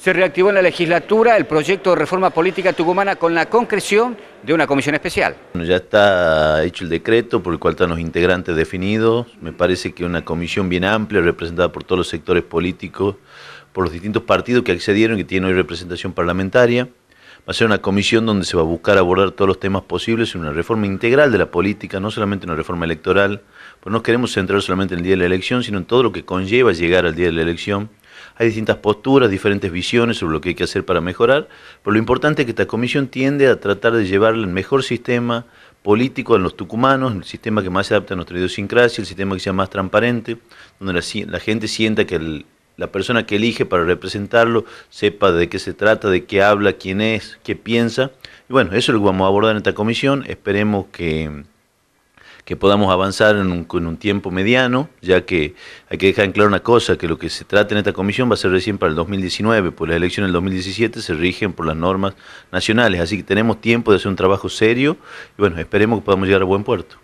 se reactivó en la legislatura el proyecto de reforma política tucumana con la concreción de una comisión especial. ya está hecho el decreto por el cual están los integrantes definidos. Me parece que una comisión bien amplia, representada por todos los sectores políticos, por los distintos partidos que accedieron, y que tienen hoy representación parlamentaria. Va a ser una comisión donde se va a buscar abordar todos los temas posibles en una reforma integral de la política, no solamente una reforma electoral, pues no queremos centrar solamente en el día de la elección, sino en todo lo que conlleva llegar al día de la elección hay distintas posturas, diferentes visiones sobre lo que hay que hacer para mejorar, pero lo importante es que esta comisión tiende a tratar de llevar el mejor sistema político a los tucumanos, el sistema que más se adapta a nuestra idiosincrasia, el sistema que sea más transparente, donde la, gente sienta que la persona que elige para representarlo sepa de qué se trata, de qué habla, quién es, qué piensa. Y bueno, eso es lo que vamos a abordar en esta comisión. Esperemos que que podamos avanzar en un, un, tiempo mediano, ya que hay que dejar en claro una cosa, que lo que se trata en esta comisión va a ser recién para el 2019, pues las elecciones del 2017 se rigen por las normas nacionales, así que tenemos tiempo de hacer un trabajo serio y bueno, esperemos que podamos llegar a buen puerto.